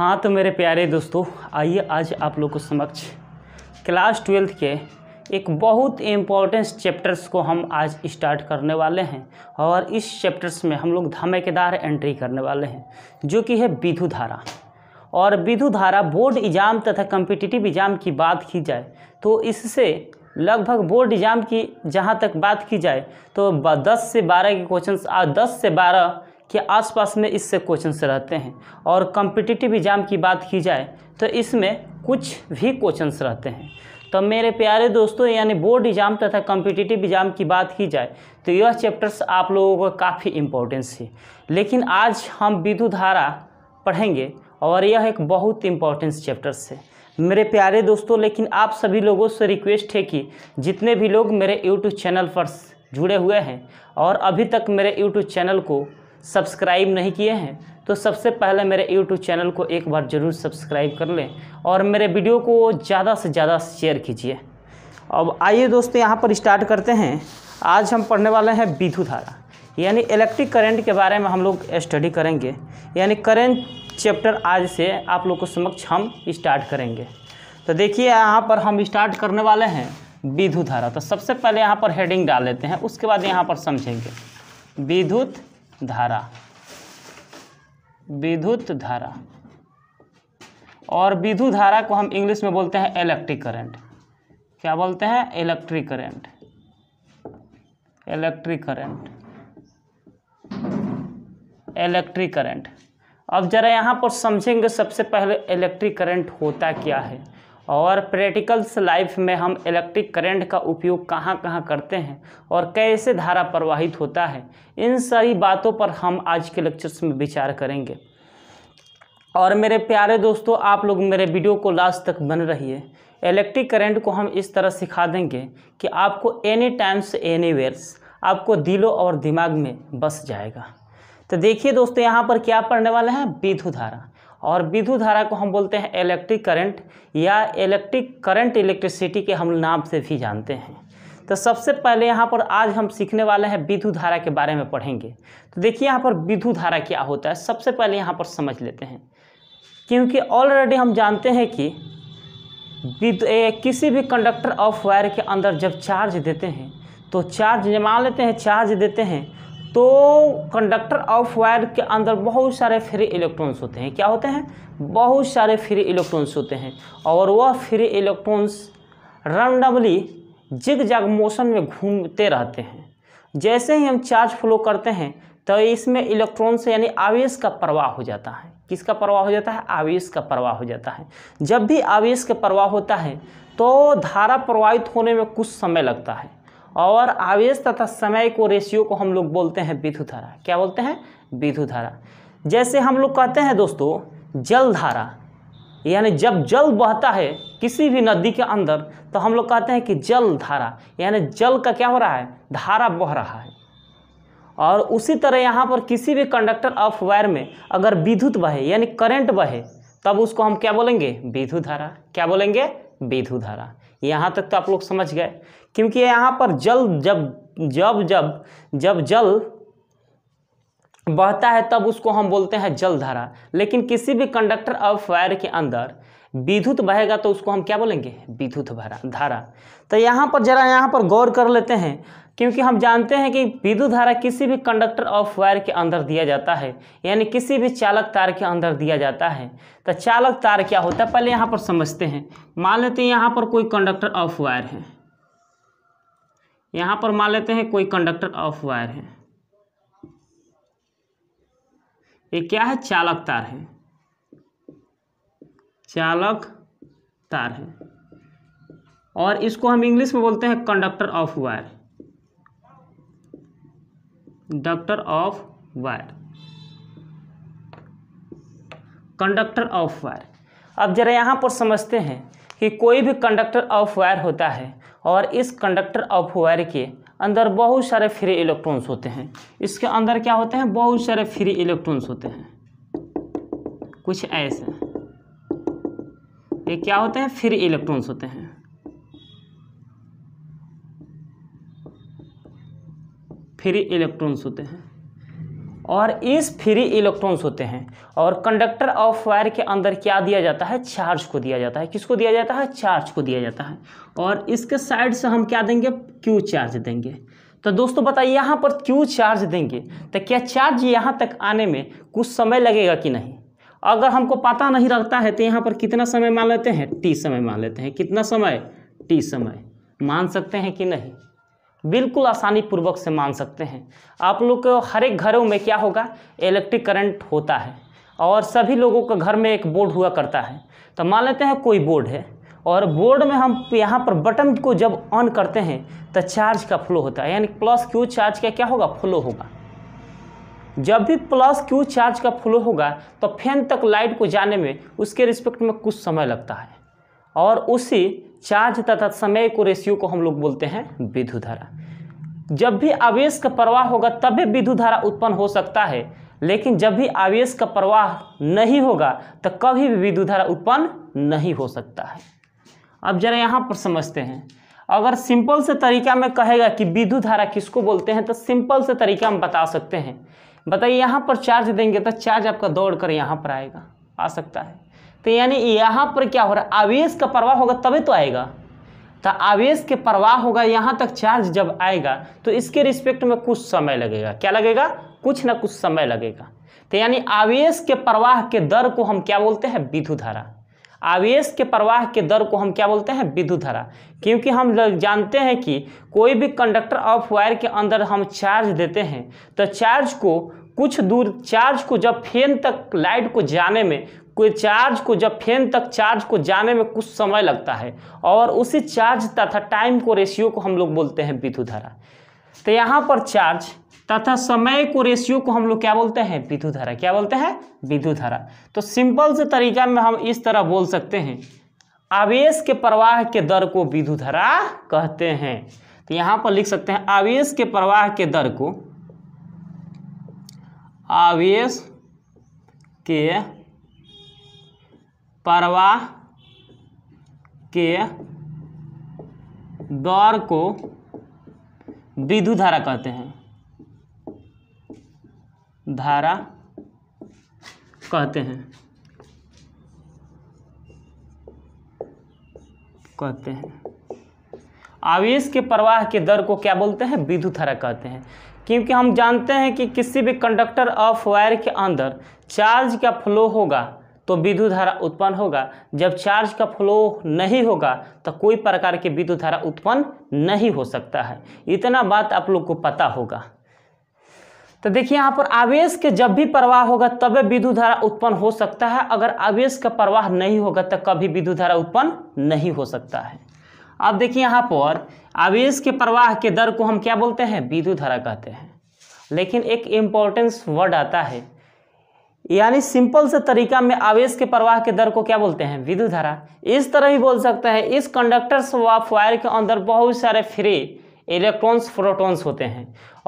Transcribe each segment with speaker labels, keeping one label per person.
Speaker 1: हाँ तो मेरे प्यारे दोस्तों आइए आज आप लोग को समक्ष क्लास ट्वेल्थ के एक बहुत इम्पोर्टेंस चैप्टर्स को हम आज स्टार्ट करने वाले हैं और इस चैप्टर्स में हम लोग धमाकेदार एंट्री करने वाले हैं जो कि है विधु धारा और विधु धारा बोर्ड एग्ज़ाम तथा कम्पिटिटिव एग्ज़ाम की बात की जाए तो इससे लगभग बोर्ड एग्ज़ाम की जहाँ तक बात की जाए तो दस से बारह के क्वेश्चन आज से बारह के आसपास में इससे क्वेश्चन रहते हैं और कम्पिटिटिव एग्ज़ाम की बात की जाए तो इसमें कुछ भी क्वेश्चन रहते हैं तो मेरे प्यारे दोस्तों यानी बोर्ड एग्ज़ाम तथा कम्पिटिटिव एग्ज़ाम की बात की जाए तो यह चैप्टर्स आप लोगों का काफ़ी इम्पोर्टेंस है लेकिन आज हम विद्युत धारा पढ़ेंगे और यह एक बहुत इम्पोर्टेंस चैप्टर्स है मेरे प्यारे दोस्तों लेकिन आप सभी लोगों से रिक्वेस्ट है कि जितने भी लोग मेरे यूट्यूब चैनल पर जुड़े हुए हैं और अभी तक मेरे यूट्यूब चैनल को सब्सक्राइब नहीं किए हैं तो सबसे पहले मेरे यूट्यूब चैनल को एक बार ज़रूर सब्सक्राइब कर लें और मेरे वीडियो को ज़्यादा से ज़्यादा शेयर कीजिए अब आइए दोस्तों यहाँ पर स्टार्ट करते हैं आज हम पढ़ने वाले हैं विधु धारा यानी इलेक्ट्रिक करंट के बारे में हम लोग स्टडी करेंगे यानी करंट चैप्टर आज से आप लोग को समक्ष हम स्टार्ट करेंगे तो देखिए यहाँ पर हम स्टार्ट करने वाले हैं विधु धारा तो सबसे पहले यहाँ पर हेडिंग डाल लेते हैं उसके बाद यहाँ पर समझेंगे विद्युत धारा विद्युत धारा और विद्युत धारा को हम इंग्लिश में बोलते हैं इलेक्ट्रिक करंट क्या बोलते हैं electric current electric current electric current अब जरा यहाँ पर समझेंगे सबसे पहले इलेक्ट्रिक करंट होता क्या है और प्रैक्टिकल्स लाइफ में हम इलेक्ट्रिक करंट का उपयोग कहाँ कहाँ करते हैं और कैसे धारा प्रवाहित होता है इन सारी बातों पर हम आज के लेक्चर्स में विचार करेंगे और मेरे प्यारे दोस्तों आप लोग मेरे वीडियो को लास्ट तक बन रहिए इलेक्ट्रिक करंट को हम इस तरह सिखा देंगे कि आपको एनी टाइम्स एनी वेयर्स आपको दिलो और दिमाग में बस जाएगा तो देखिए दोस्तों यहाँ पर क्या पढ़ने वाले हैं विद्युत धारा और विद्युत धारा को हम बोलते हैं इलेक्ट्रिक करंट या इलेक्ट्रिक करंट इलेक्ट्रिसिटी के हम नाम से भी जानते हैं तो सबसे पहले यहाँ पर आज हम सीखने वाले हैं विद्युत धारा के बारे में पढ़ेंगे तो देखिए यहाँ पर विद्युत धारा क्या होता है सबसे पहले यहाँ पर समझ लेते हैं क्योंकि ऑलरेडी हम जानते हैं कि किसी भी कंडक्टर ऑफ वायर के अंदर जब चार्ज देते हैं तो चार्ज मान लेते हैं चार्ज देते हैं तो कंडक्टर ऑफ वायर के अंदर बहुत सारे फ्री इलेक्ट्रॉन्स होते हैं क्या होते हैं बहुत सारे फ्री इलेक्ट्रॉन्स होते हैं और वह free electrons randomly zig zag motion में घूमते रहते हैं जैसे ही हम चार्ज फ्लो करते हैं तो इसमें इलेक्ट्रॉन्स से यानी आवेश का प्रवाह हो जाता है किसका प्रवाह हो जाता है आवेश का प्रवाह हो जाता है जब भी आवेश का प्रवाह होता है तो धारा प्रवाहित होने में कुछ समय लगता है और आवेश तथा समय को रेशियो को हम लोग बोलते हैं विद्युत धारा क्या बोलते हैं विद्युत धारा जैसे हम लोग कहते हैं दोस्तों जल धारा यानी जब जल बहता है किसी भी नदी के अंदर तो हम लोग कहते हैं कि जल धारा यानी जल का क्या हो रहा है धारा बह रहा है और उसी तरह यहाँ पर किसी भी कंडक्टर ऑफ वायर में अगर विद्युत बहे यानी करंट बहे तब उसको हम क्या बोलेंगे विद्युत धारा क्या बोलेंगे विद्युत धारा यहाँ तक तो आप लोग समझ गए क्योंकि यहाँ पर जल जब जब जब जब जल बहता है तब उसको हम बोलते हैं जलधारा लेकिन किसी भी कंडक्टर ऑफ फायर के अंदर विद्युत बहेगा तो उसको हम क्या बोलेंगे विद्युत भरा धारा तो यहाँ पर जरा यहाँ पर गौर कर लेते हैं क्योंकि हम जानते हैं कि विद्युत धारा किसी भी कंडक्टर ऑफ वायर के अंदर दिया जाता है यानी किसी भी चालक तार के अंदर दिया जाता है तो चालक तार क्या होता है पहले यहाँ पर समझते हैं मान लेते हैं यहाँ पर कोई कंडक्टर ऑफ वायर है यहाँ पर मान लेते हैं कोई कंडक्टर ऑफ वायर है ये क्या है चालक तार है चालक तार है और इसको हम इंग्लिश में बोलते हैं कंडक्टर ऑफ वायर डक्टर of wire conductor of wire अब जरा यहाँ पर समझते हैं कि कोई भी कंडक्टर ऑफ वायर होता है और इस कंडक्टर ऑफ वायर के अंदर बहुत सारे फ्री इलेक्ट्रॉन्स होते हैं इसके अंदर क्या होते हैं बहुत सारे फ्री इलेक्ट्रॉन्स होते हैं कुछ ऐसे ये क्या होते हैं फ्री इलेक्ट्रॉन्स होते हैं फ्री इलेक्ट्रॉन्स होते हैं और इस फ्री इलेक्ट्रॉन्स होते हैं और कंडक्टर ऑफ वायर के अंदर क्या दिया जाता है चार्ज को दिया जाता है किसको दिया जाता है चार्ज को दिया जाता है और इसके साइड से हम क्या देंगे क्यू चार्ज देंगे तो दोस्तों बताइए यहाँ पर क्यू चार्ज देंगे तो क्या चार्ज यहाँ तक आने में कुछ समय लगेगा कि नहीं अगर हमको पता नहीं रहता है तो यहाँ पर कितना समय मान लेते हैं टी समय मान लेते हैं कितना समय टी समय मान सकते हैं कि नहीं बिल्कुल आसानी पूर्वक से मान सकते हैं आप लोग हर एक घरों में क्या होगा इलेक्ट्रिक करंट होता है और सभी लोगों के घर में एक बोर्ड हुआ करता है तो मान लेते हैं कोई बोर्ड है और बोर्ड में हम यहाँ पर बटन को जब ऑन करते हैं तो चार्ज का फ्लो होता है यानी प्लस क्यू चार्ज का क्या होगा फ्लो होगा जब भी प्लस क्यू चार्ज का फ्लो होगा तो फैन तक लाइट को जाने में उसके रिस्पेक्ट में कुछ समय लगता है और उसी चार्ज तथा समय को रेशियो को हम लोग बोलते हैं विधु धारा जब भी आवेश का प्रवाह होगा तभी विधु धारा उत्पन्न हो सकता है लेकिन जब भी आवेश का प्रवाह नहीं होगा तो कभी भी विधु धारा उत्पन्न नहीं हो सकता है अब जरा यहाँ पर समझते हैं अगर सिंपल से तरीका में कहेगा कि विधु धारा किसको बोलते हैं तो सिंपल से तरीका हम बता सकते हैं बताइए यहाँ पर चार्ज देंगे तो चार्ज आपका दौड़ कर यहाँ पर आएगा आ सकता है तो यानी यहाँ पर क्या हो रहा है आवेश का प्रवाह होगा तभी तो आएगा तो आवेश के प्रवाह होगा यहाँ तक चार्ज जब आएगा तो इसके रिस्पेक्ट में कुछ समय लगेगा क्या लगेगा कुछ ना कुछ समय लगेगा तो यानी आवेश के प्रवाह के दर को हम क्या बोलते हैं विद्युत धारा आवेश के प्रवाह के दर को हम क्या बोलते हैं विद्युत धारा क्योंकि हम जानते हैं कि कोई भी कंडक्टर ऑफ वायर के अंदर हम चार्ज देते हैं तो चार्ज को कुछ दूर चार्ज को जब फैन तक लाइट को जाने में कोई चार्ज को जब फैन तक चार्ज को जाने में कुछ समय लगता है और उसी चार्ज तथा टाइम को रेशियो को हम लोग बोलते हैं विद्युत धारा तो यहाँ पर चार्ज तथा समय को रेशियो को हम लोग क्या बोलते हैं विद्युत धारा क्या बोलते हैं विद्युत धारा तो सिंपल से तरीका में हम इस तरह बोल सकते हैं आवेश के प्रवाह के दर को विद्युत धारा कहते हैं तो यहाँ पर लिख सकते हैं आवेश के प्रवाह के दर को आवेश के प्रवाह के दौर को विद्युत धारा कहते हैं धारा कहते हैं कहते हैं आवेश के प्रवाह के दर को क्या बोलते हैं विद्युत धारा कहते हैं क्योंकि हम जानते हैं कि किसी भी कंडक्टर ऑफ वायर के अंदर चार्ज का फ्लो होगा तो विद्युत धारा उत्पन्न होगा जब चार्ज का फ्लो नहीं होगा तो कोई प्रकार की विद्युत धारा उत्पन्न नहीं हो सकता है इतना बात आप लोग को पता होगा तो देखिए यहाँ पर आवेश के जब भी प्रवाह होगा तब विद्युत धारा उत्पन्न हो सकता है अगर आवेश का प्रवाह नहीं होगा तो कभी विद्युत धारा उत्पन्न नहीं हो सकता है अब देखिए यहाँ पर आवेश के प्रवाह के दर को हम क्या बोलते हैं विद्युत धारा कहते हैं लेकिन एक इम्पोर्टेंस वर्ड आता है यानी सिंपल से तरीका में आवेश के प्रवाह के दर को क्या बोलते हैं विद्युत धारा इस तरह ही बोल सकते हैं इस कंडक्टर व वायर के अंदर बहुत सारे फ्री इलेक्ट्रॉन्स प्रोटॉन्स होते हैं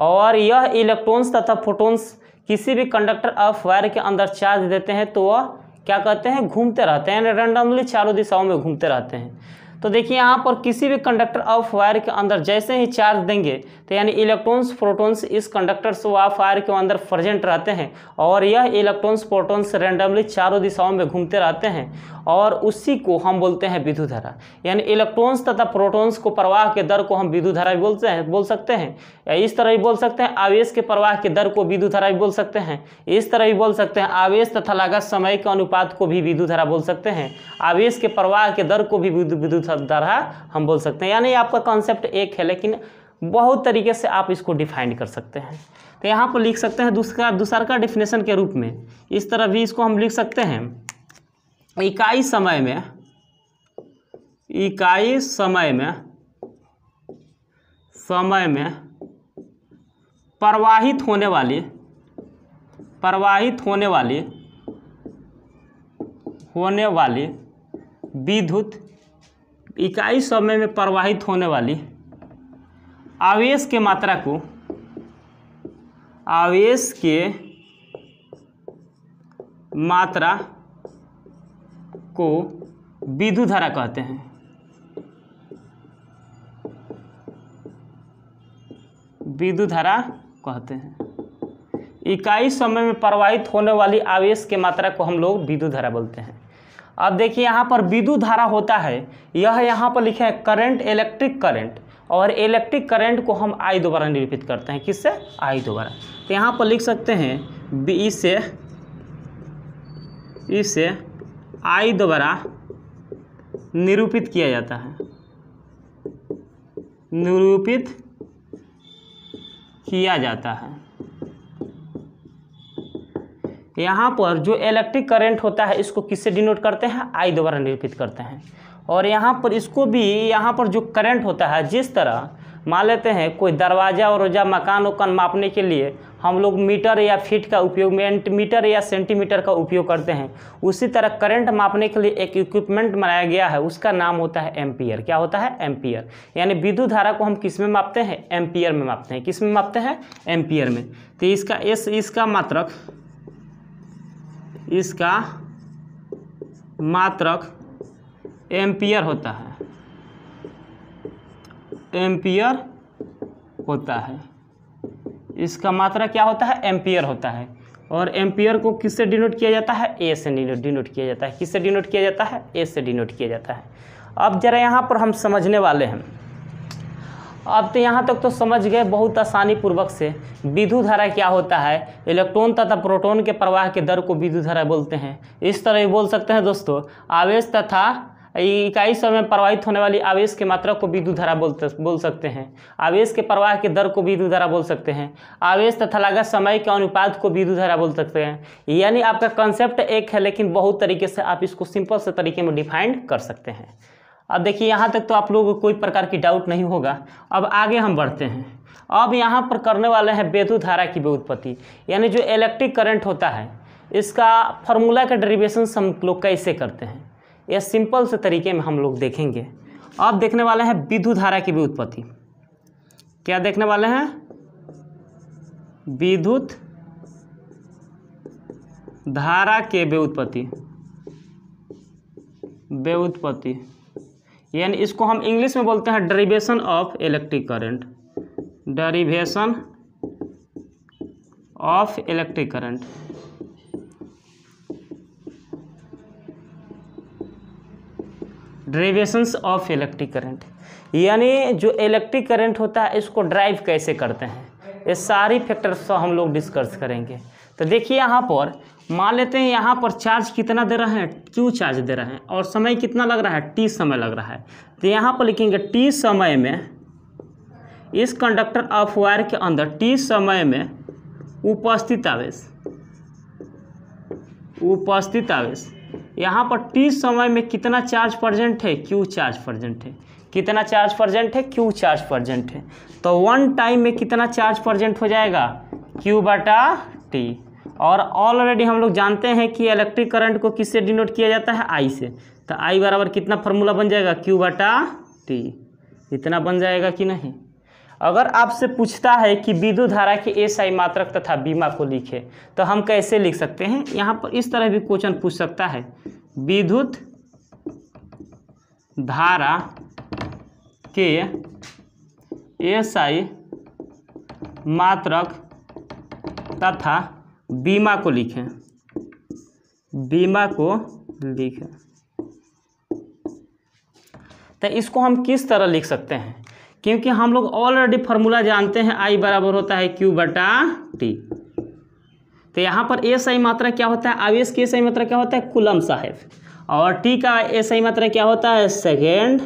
Speaker 1: और यह इलेक्ट्रॉन्स तथा प्रोटॉन्स किसी भी कंडक्टर ऑफ वायर के अंदर चार्ज देते हैं तो वह क्या कहते हैं घूमते रहते हैं रेंडमली चारों दिशाओं में घूमते रहते हैं तो देखिए यहाँ पर किसी भी कंडक्टर ऑफ वायर के अंदर जैसे ही चार्ज देंगे तो यानी इलेक्ट्रॉन्स प्रोटॉन्स इस से ऑफ वायर के अंदर प्रेजेंट रहते हैं और यह इलेक्ट्रॉन्स प्रोटॉन्स रेंडमली चारों दिशाओं में घूमते रहते हैं और उसी को हम बोलते हैं विद्युत धारा यानी इलेक्ट्रॉन्स तथा प्रोटॉन्स को प्रवाह के दर को हम विद्युत धारा भी बोलते हैं बोल सकते हैं या इस तरह भी बोल सकते हैं आवेश के प्रवाह के दर को विद्युत धारा भी बोल सकते हैं इस तरह भी बोल सकते हैं आवेश तथा लागत समय के अनुपात को भी विद्युत धारा बोल सकते हैं आवेश के प्रवाह के दर को भी विद्युत शब्दार है हम बोल सकते हैं यानी आपका कॉन्सेप्ट एक है लेकिन बहुत तरीके से आप इसको डिफाइन कर सकते हैं तो यहाँ पर लिख सकते हैं दूसरा दूसरा का डिफिनेशन के रूप में इस तरह भी इसको हम लिख सकते हैं इकाई समय में इकाई समय में समय में प्रवाहित होने वाली प्रवाहित होने वाली होने वाली विद्युत इकाई समय में प्रवाहित होने वाली आवेश के मात्रा को आवेश के मात्रा को विधु धारा कहते हैं विधु धारा कहते हैं इकाई समय में प्रवाहित होने वाली आवेश के मात्रा को हम लोग विधु धारा बोलते हैं अब देखिए यहाँ पर विद्युत धारा होता है यह यहाँ पर लिखे हैं करंट इलेक्ट्रिक करंट और इलेक्ट्रिक करंट को हम आई दोबारा निरूपित करते हैं किससे आई दोबारा तो यहाँ पर लिख सकते हैं बी से इसे आई दोबारा निरूपित किया जाता है निरूपित किया जाता है यहाँ पर जो इलेक्ट्रिक करंट होता है इसको किससे डिनोट करते हैं आई द्वारा निरूपित करते हैं और यहाँ पर इसको भी यहाँ पर जो करंट होता है जिस तरह मान लेते हैं कोई दरवाज़ा और रोजा मकान वकान मापने के लिए हम लोग मीटर या फीट का उपयोग मीटर या सेंटीमीटर का उपयोग करते हैं उसी तरह करंट मापने के लिए एक इक्विपमेंट बनाया गया है उसका नाम होता है एम्पियर क्या होता है एम्पियर यानी विद्युत धारा को हम किस में मापते हैं एम्पियर में मापते हैं किस में मापते हैं एम्पियर में तो इसका इस इसका मात्रक मतलब इसका मात्रक एम्पियर होता है एम्पियर होता है इसका मात्रा क्या होता है एम्पियर होता है और एम्पियर को किससे डिनोट किया जाता है ए से डिनोट किया जाता है किससे डिनोट किया जाता है ए से डिनोट किया जाता है अब जरा यहाँ पर हम समझने वाले हैं अब तो यहाँ तक तो समझ गए बहुत आसानी पूर्वक से विद्युत धारा क्या होता है इलेक्ट्रॉन तथा प्रोटॉन के प्रवाह के दर को विद्युत धारा बोलते हैं इस तरह बोल सकते हैं दोस्तों आवेश तथा इकाई समय प्रवाहित होने वाली आवेश की मात्रा को विद्युत धारा बोलते बोल सकते हैं आवेश के प्रवाह के दर को विद्युत धारा बोल सकते हैं आवेश तथा लागत समय के अनुपात को विद्युत धारा बोल सकते हैं यानी आपका कंसेप्ट एक है लेकिन बहुत तरीके से आप इसको सिंपल से तरीके में डिफाइंड कर सकते हैं अब देखिए यहाँ तक तो आप लोगों को कोई प्रकार की डाउट नहीं होगा अब आगे हम बढ़ते हैं अब यहाँ पर करने वाले हैं बेतु धारा की व्युत्पत्ति यानी जो इलेक्ट्रिक करंट होता है इसका फॉर्मूला का डेरिवेशन हम लोग कैसे करते हैं यह सिंपल से तरीके में हम लोग देखेंगे अब देखने वाले हैं विधु धारा की व्युत्पत्ति क्या देखने वाले हैं विद्युत धारा के व्युत्पत्ति व्युत्पत्ति यानी इसको हम इंग्लिश में बोलते हैं derivation of electric current derivation of electric current derivations of electric current यानी जो इलेक्ट्रिक करंट होता है इसको ड्राइव कैसे करते हैं ये सारी फैक्टर्स हम लोग डिस्कस करेंगे तो देखिए यहाँ पर मान लेते हैं यहाँ पर चार्ज कितना दे रहे हैं क्यू चार्ज दे रहे हैं और समय कितना लग रहा है टी समय लग रहा है तो यहाँ पर लिखेंगे टी समय में इस कंडक्टर ऑफ वायर के अंदर टी समय में उपस्थित आवेश उपस्थित आवेश यहाँ पर टी समय में कितना चार्ज प्रजेंट है क्यू चार्ज प्रजेंट है कितना चार्ज प्रजेंट है क्यू चार्ज प्रजेंट है तो वन टाइम में कितना चार्ज प्रजेंट हो जाएगा क्यू बटा टी और ऑलरेडी हम लोग जानते हैं कि इलेक्ट्रिक करंट को किससे डिनोट किया जाता है आई से तो आई बराबर कितना फॉर्मूला बन जाएगा क्यू बटा टी इतना बन जाएगा कि नहीं अगर आपसे पूछता है कि विद्युत धारा के एस आई मात्रक तथा बीमा को लिखे तो हम कैसे लिख सकते हैं यहाँ पर इस तरह भी क्वेश्चन पूछ सकता है विद्युत धारा के एस आई मात्रक तथा बीमा को लिखें बीमा को लिखें तो इसको हम किस तरह लिख सकते हैं क्योंकि हम लोग ऑलरेडी फार्मूला जानते हैं आई बराबर होता है क्यू बटा टी तो यहाँ पर ए सही मात्रा क्या होता है आवेश की सही मात्रा क्या होता है कुलम साहेब और टी का ए सही मात्रा क्या होता है सेकेंड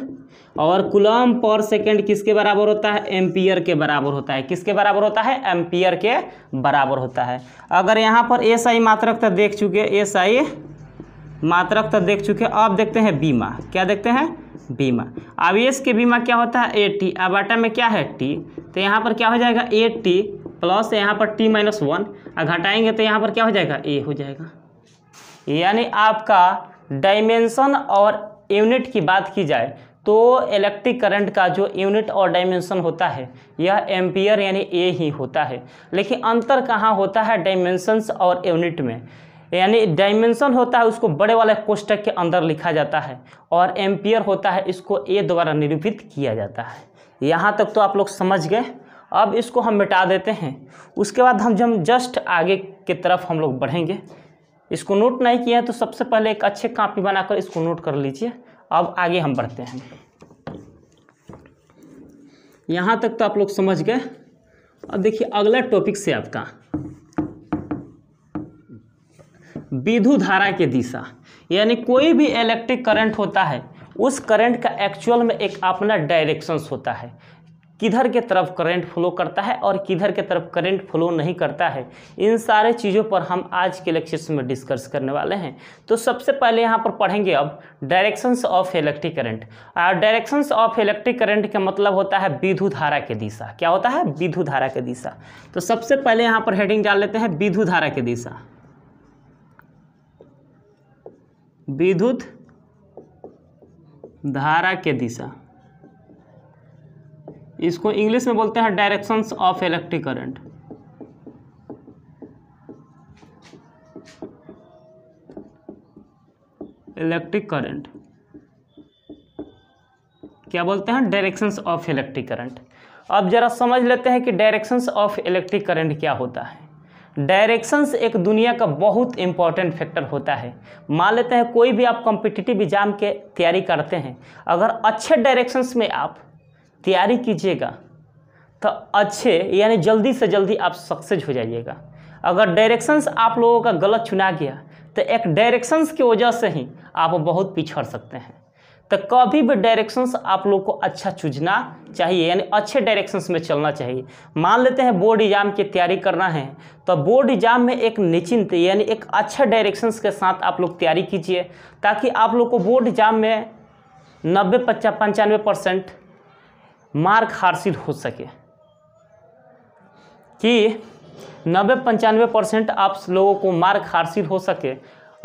Speaker 1: और कुलम पर सेकेंड किसके बराबर होता है एम्पियर के बराबर होता है किसके बराबर होता है एम्पियर के बराबर होता है अगर यहाँ पर एस आई मात्रक तो देख चुके एस आई मात्रक तो देख चुके अब देखते हैं बीमा क्या देखते हैं बीमा अब एस के बीमा क्या होता है ए टी अब आटा में क्या है टी तो यहाँ पर क्या हो जाएगा ए टी प्लस यहाँ पर टी माइनस वन और घटाएंगे तो यहाँ पर क्या हो जाएगा ए हो जाएगा यानी आपका डायमेंशन और यूनिट की बात की जाए तो इलेक्ट्रिक करंट का जो यूनिट और डायमेंशन होता है यह एम्पियर यानी ए ही होता है लेकिन अंतर कहाँ होता है डायमेंशंस और यूनिट में यानी डायमेंशन होता है उसको बड़े वाले कोष्टक के अंदर लिखा जाता है और एम्पियर होता है इसको ए द्वारा निरूपित किया जाता है यहाँ तक तो आप लोग समझ गए अब इसको हम मिटा देते हैं उसके बाद हम जब जस्ट आगे की तरफ हम लोग बढ़ेंगे इसको नोट नहीं किया है तो सबसे पहले एक अच्छे कापी बनाकर इसको नोट कर लीजिए अब आगे हम बढ़ते हैं यहाँ तक तो आप लोग समझ गए और देखिए अगला टॉपिक से आपका विधु धारा के दिशा यानी कोई भी इलेक्ट्रिक करंट होता है उस करंट का एक्चुअल में एक अपना डायरेक्शंस होता है किधर के तरफ करंट फ्लो करता है और किधर के तरफ करंट फ्लो नहीं करता है इन सारे चीज़ों पर हम आज के लेक्चर्स में डिस्कस करने वाले हैं तो सबसे पहले यहाँ पर पढ़ेंगे अब directions of electric current directions of electric current का मतलब होता है विधु धारा की दिशा क्या होता है विधु धारा की दिशा तो सबसे पहले यहाँ पर हेडिंग डाल लेते हैं विधु धारा की दिशा विद्युत धारा के दिशा इसको इंग्लिश में बोलते हैं directions of electric current electric current क्या बोलते हैं डायरेक्शंस ऑफ इलेक्ट्रिक करंट अब जरा समझ लेते हैं कि डायरेक्शंस ऑफ इलेक्ट्रिक करंट क्या होता है डायरेक्शंस एक दुनिया का बहुत इंपॉर्टेंट फैक्टर होता है मान लेते हैं कोई भी आप कॉम्पिटिटिव एग्जाम के तैयारी करते हैं अगर अच्छे डायरेक्शंस में आप तैयारी कीजिएगा तो अच्छे यानी जल्दी से जल्दी आप सक्सेस हो जाइएगा अगर डायरेक्शंस आप लोगों का गलत चुना गया तो एक डायरेक्शंस की वजह से ही आप बहुत पिछड़ सकते हैं तो कभी भी डायरेक्शंस आप लोग को अच्छा चुजना चाहिए यानी अच्छे डायरेक्शंस में चलना चाहिए मान लेते हैं बोर्ड एग्जाम की तैयारी करना है तो बोर्ड एग्जाम में एक निश्चिंत यानी एक अच्छे डायरेक्शंस के साथ आप लोग तैयारी कीजिए ताकि आप लोग को बोर्ड एग्जाम में नब्बे पचास पंचानवे परसेंट मार्ग हासिल हो सके कि नब्बे पंचानवे परसेंट आप लोगों को मार्ग हासिल हो सके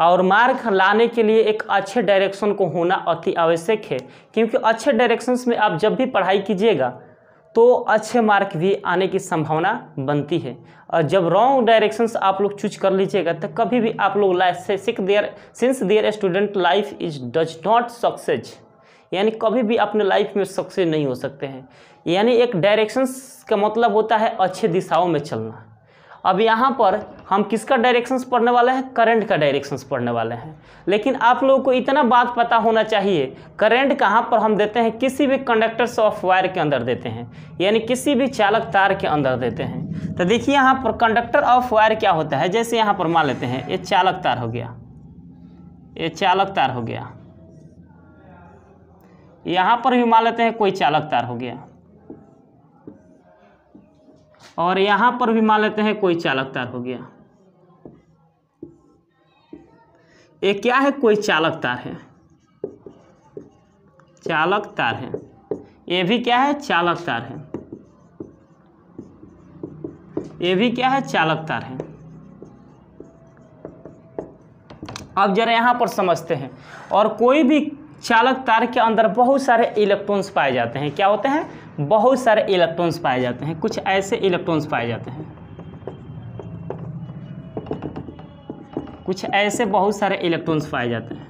Speaker 1: और मार्ग लाने के लिए एक अच्छे डायरेक्शन को होना अति आवश्यक है क्योंकि अच्छे डायरेक्शंस में आप जब भी पढ़ाई कीजिएगा तो अच्छे मार्क भी आने की संभावना बनती है और जब रॉन्ग डायरेक्शंस आप लोग चूज कर लीजिएगा तो कभी भी आप लोग लाइफ से sick their since their student life is does not success यानी कभी भी अपने लाइफ में सक्सेस नहीं हो सकते हैं यानी एक डायरेक्शंस का मतलब होता है अच्छे दिशाओं में चलना अब यहाँ पर हम किसका डायरेक्शंस पढ़ने वाले हैं करंट का डायरेक्शंस पढ़ने वाले हैं लेकिन आप लोगों को इतना बात पता होना चाहिए करंट कहाँ पर हम देते हैं किसी भी कंडक्टर्स ऑफ वायर के अंदर देते हैं यानी किसी भी चालक तार के अंदर देते हैं तो देखिए यहाँ पर कंडक्टर ऑफ वायर क्या होता है जैसे यहाँ पर मान लेते हैं ये चालक तार हो गया ये चालक तार हो गया यहाँ पर भी मान लेते हैं कोई चालक तार हो गया और यहाँ पर भी मान लेते हैं कोई चालक तार हो गया ये क्या है कोई चालक तार है चालक तार है ये भी क्या है चालक तार है ये भी क्या है चालक तार है अब जरा यहाँ पर समझते हैं और कोई भी चालक तार के अंदर बहुत सारे इलेक्ट्रॉन्स पाए जाते हैं क्या होते हैं बहुत सारे इलेक्ट्रॉन्स पाए जाते हैं कुछ ऐसे इलेक्ट्रॉन्स पाए जाते हैं कुछ ऐसे बहुत सारे इलेक्ट्रॉन्स पाए जाते हैं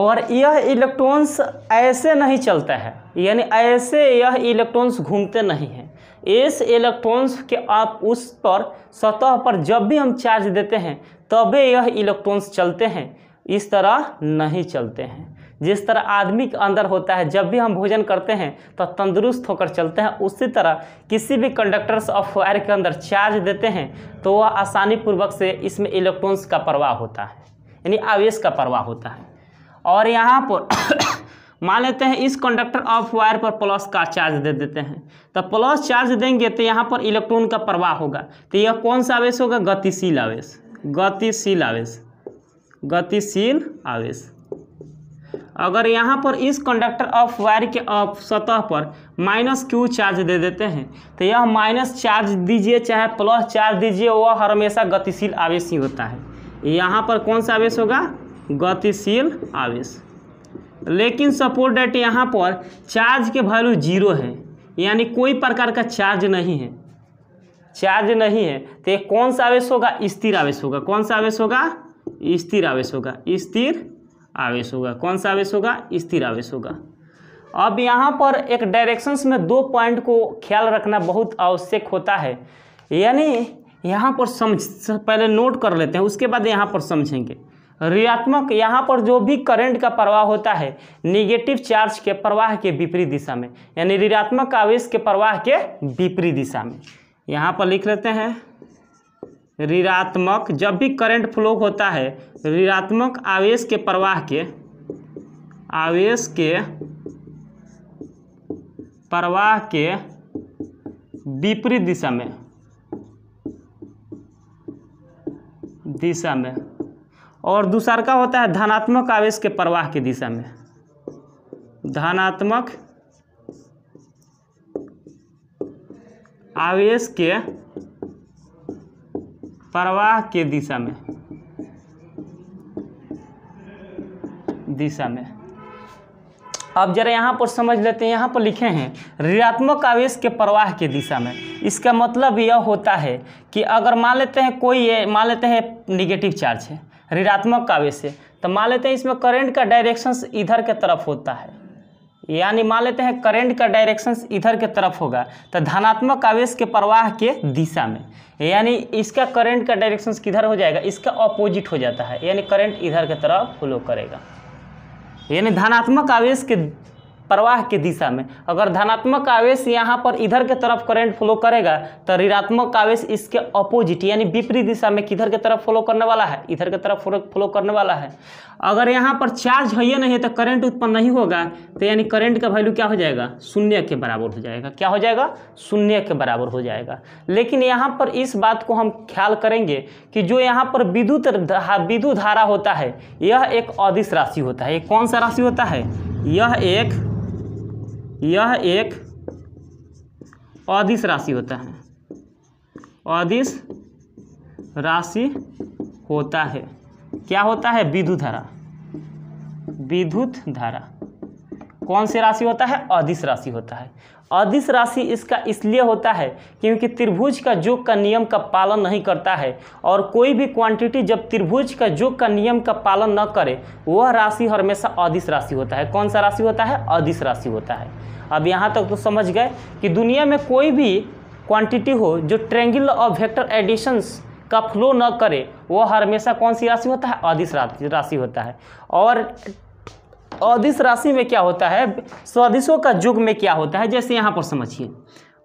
Speaker 1: और यह इलेक्ट्रॉन्स ऐसे नहीं चलता है यानी ऐसे यह इलेक्ट्रॉन्स घूमते नहीं हैं इस इलेक्ट्रॉन्स के आप उस पर सतह पर जब भी हम चार्ज देते हैं तबे यह इलेक्ट्रॉन्स चलते हैं इस तरह नहीं चलते हैं जिस तरह आदमी के अंदर होता है जब भी हम भोजन करते हैं तो तंदुरुस्त होकर चलते हैं उसी तरह किसी भी कंडक्टर्स ऑफ वायर के अंदर चार्ज देते हैं तो वह आसानी पूर्वक से इसमें इलेक्ट्रॉन्स का प्रवाह होता है यानी आवेश का प्रवाह होता है और यहाँ पर मान लेते हैं इस कंडक्टर ऑफ वायर पर प्लस का चार्ज दे देते हैं तो प्लस चार्ज देंगे तो यहाँ पर इलेक्ट्रॉन का प्रवाह होगा तो यह कौन सा आवेश होगा गतिशील आवेश गतिशील आवेश गतिशील आवेश अगर यहाँ पर इस कंडक्टर ऑफ वायर के ऑफ सतह पर माइनस क्यू चार्ज दे देते हैं तो यह माइनस चार्ज दीजिए चाहे प्लस चार्ज दीजिए वह हमेशा गतिशील आवेश ही होता है यहाँ पर कौन सा आवेश होगा गतिशील आवेश लेकिन सपोर्ट डेट यहाँ पर चार्ज के वैल्यू जीरो है यानी कोई प्रकार का चार्ज नहीं है चार्ज नहीं है तो कौन सा आवेश होगा स्थिर आवेश होगा कौन सा आवेश होगा स्थिर आवेश होगा स्थिर आवेश होगा कौन सा आवेश होगा स्थिर आवेश होगा अब यहाँ पर एक डायरेक्शंस में दो पॉइंट को ख्याल रखना बहुत आवश्यक होता है यानी यहाँ पर समझ पहले नोट कर लेते हैं उसके बाद यहाँ पर समझेंगे रियात्मक यहाँ पर जो भी करंट का प्रवाह होता है निगेटिव चार्ज के प्रवाह के विपरीत दिशा में यानी रियात्मक आवेश के प्रवाह के विपरीत दिशा में यहाँ पर लिख लेते हैं ऋणात्मक जब भी करंट फ्लो होता है ऋणात्मक आवेश के प्रवाह के आवेश के प्रवाह के विपरीत दिशा में दिशा में और दूसर का होता है धनात्मक आवेश के प्रवाह की दिशा में धनात्मक आवेश के प्रवाह के दिशा में दिशा में अब जरा यहाँ पर समझ लेते हैं यहाँ पर लिखे हैं ऋणात्मक आवेश के प्रवाह की दिशा में इसका मतलब यह होता है कि अगर मान लेते हैं कोई ये मान लेते हैं निगेटिव चार्ज है ऋणात्मक आवेश है तो मान लेते हैं इसमें करंट का डायरेक्शन इधर के तरफ होता है यानी मान लेते हैं करंट का डायरेक्शन इधर के तरफ होगा तो धनात्मक आवेश के प्रवाह के दिशा में यानी इसका करंट का डायरेक्शन किधर हो जाएगा इसका ऑपोजिट हो जाता है यानी करंट इधर के तरफ फ्लो करेगा यानी धनात्मक आवेश के प्रवाह की दिशा में अगर धनात्मक आवेश यहाँ पर इधर के तरफ करंट फ्लो करेगा तो ऋणात्मक आवेश इसके अपोजिट यानी विपरीत दिशा में किधर के तरफ फ्लो करने वाला है इधर के तरफ फ्लो करने वाला है अगर यहाँ पर चार्ज है नहीं तो करंट उत्पन्न नहीं होगा तो यानी करंट का वैल्यू क्या हो जाएगा शून्य के बराबर हो जाएगा क्या हो जाएगा शून्य के बराबर हो जाएगा लेकिन यहाँ पर इस बात को हम ख्याल करेंगे कि जो यहाँ पर विद्युत विद्युत धारा होता है यह एक अदिश राशि होता है कौन सा राशि होता है यह एक यह एक अदिश राशि होता है अदिश राशि होता है क्या होता है विद्युत धारा विद्युत धारा कौन से राशि होता है अदिश राशि होता है अधिस राशि इसका इसलिए होता है क्योंकि त्रिभुज का जोग का नियम का पालन नहीं करता है और कोई भी क्वांटिटी जब त्रिभुज का जोग का नियम का पालन न करे वह राशि हमेशा अधिस राशि होता है कौन सा राशि होता है अधिस राशि होता है अब यहाँ तक तो समझ गए कि दुनिया में कोई भी क्वांटिटी हो जो ट्रेंगुलर और वेक्टर एडिशंस का फ्लो न करे वह हमेशा कौन सी राशि होता है अधिस राशि होता है और अधिस राशि में क्या होता है स्वादिशों का युग में क्या होता है जैसे यहाँ पर समझिए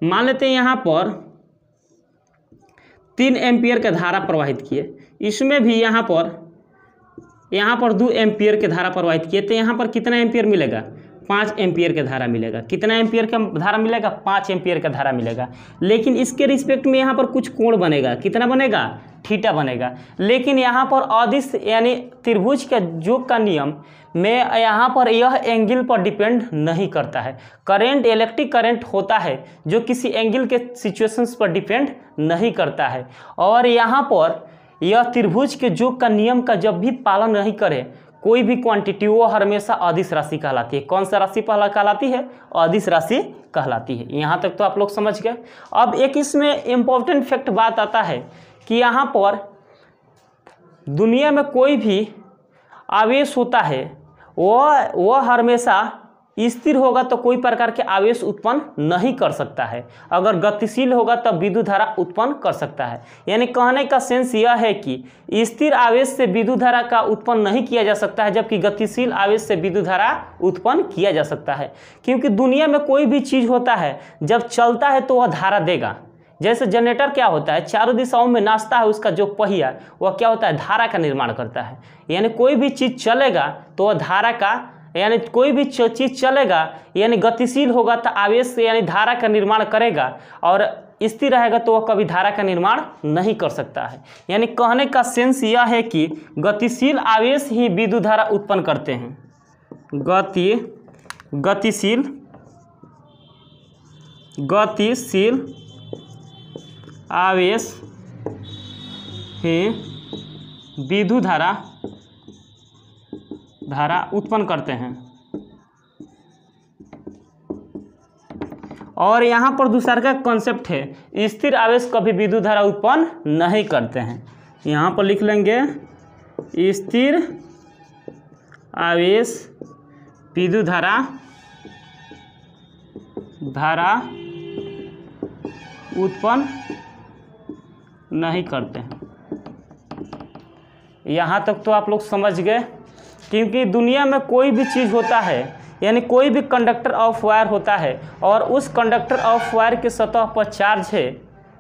Speaker 1: मान लेते हैं यहाँ पर तीन एम्पियर का धारा प्रवाहित किए इसमें भी यहाँ पर यहाँ पर दो एम्पियर के धारा प्रवाहित किए तो यहाँ पर कितना एम्पियर मिलेगा पाँच एम्पियर का धारा मिलेगा कितना एम्पियर का धारा मिलेगा पाँच एम्पियर का धारा मिलेगा लेकिन इसके रिस्पेक्ट में यहाँ पर कुछ कोण बनेगा कितना बनेगा थीटा बनेगा लेकिन यहाँ पर अदिश यानी त्रिभुज के जोग का नियम में यहाँ पर यह एंगल पर डिपेंड नहीं करता है करंट इलेक्ट्रिक करंट होता है जो किसी एंगल के सिचुएशंस पर डिपेंड नहीं करता है और यहाँ पर यह त्रिभुज के जोग का नियम का जब भी पालन नहीं करे कोई भी क्वांटिटी वो हमेशा अधिस राशि कहलाती है कौन सा राशि पहला कहलाती है अधिस राशि कहलाती है यहाँ तक तो आप लोग समझ गए अब एक इसमें इम्पोर्टेंट फैक्ट बात आता है कि यहाँ पर दुनिया में कोई भी आवेश होता है वह वह हमेशा स्थिर होगा तो कोई प्रकार के आवेश उत्पन्न नहीं कर सकता है अगर गतिशील होगा तब तो विद्युत धारा उत्पन्न कर सकता है यानी कहने का सेंस यह है कि स्थिर आवेश से विद्युत धारा का उत्पन्न नहीं किया जा सकता है जबकि गतिशील आवेश से विद्युत धारा उत्पन्न किया जा सकता है क्योंकि दुनिया में कोई भी चीज़ होता है जब चलता है तो वह धारा देगा जैसे जनरेटर क्या होता है चारों दिशाओं में नाचता है उसका जो पहिया वह क्या होता है धारा का निर्माण करता है यानी कोई भी चीज़ चलेगा तो वह धारा का यानी कोई भी चीज़ चलेगा यानी गतिशील होगा तो आवेश यानी धारा का निर्माण करेगा और स्थिर रहेगा तो वह कभी धारा का निर्माण नहीं कर सकता है यानी कहने का सेंस यह है कि गतिशील आवेश ही विद्युत धारा उत्पन्न करते हैं गति गतिशील गतिशील आवेश ही विद्युत धारा धारा उत्पन्न करते हैं और यहाँ पर दूसरा का कॉन्सेप्ट है स्थिर आवेश कभी विद्युत धारा उत्पन्न नहीं करते हैं यहाँ पर लिख लेंगे स्थिर आवेश विद्युत धारा धारा उत्पन्न नहीं करते हैं यहाँ तक तो आप लोग समझ गए क्योंकि दुनिया में कोई भी चीज़ होता है यानी कोई भी कंडक्टर ऑफ वायर होता है और उस कंडक्टर ऑफ वायर की सतह पर चार्ज है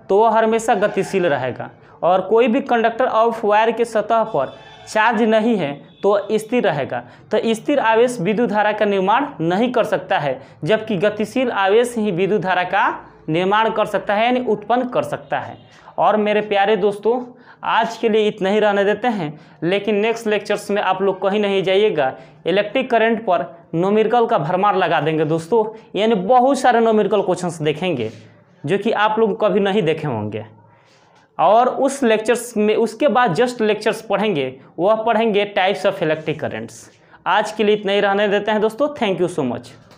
Speaker 1: तो वह हमेशा गतिशील रहेगा और कोई भी कंडक्टर ऑफ वायर की सतह पर चार्ज नहीं है तो स्थिर रहेगा तो स्थिर आवेश विद्युत धारा का निर्माण नहीं कर सकता है जबकि गतिशील आवेश ही विद्युत धारा का निर्माण कर सकता है यानी उत्पन्न कर सकता है और मेरे प्यारे दोस्तों आज के लिए इतना ही रहने देते हैं लेकिन नेक्स्ट लेक्चर्स में आप लोग कहीं नहीं जाइएगा इलेक्ट्रिक करंट पर नोमिरकल का भरमार लगा देंगे दोस्तों यानी बहुत सारे नोमिरकल क्वेश्चंस देखेंगे जो कि आप लोग कभी नहीं देखे होंगे और उस लेक्चर्स में उसके बाद जस्ट लेक्चर्स पढ़ेंगे वह पढ़ेंगे टाइप्स ऑफ इलेक्ट्रिक करेंट्स आज के लिए इतना ही रहने देते हैं दोस्तों थैंक यू सो मच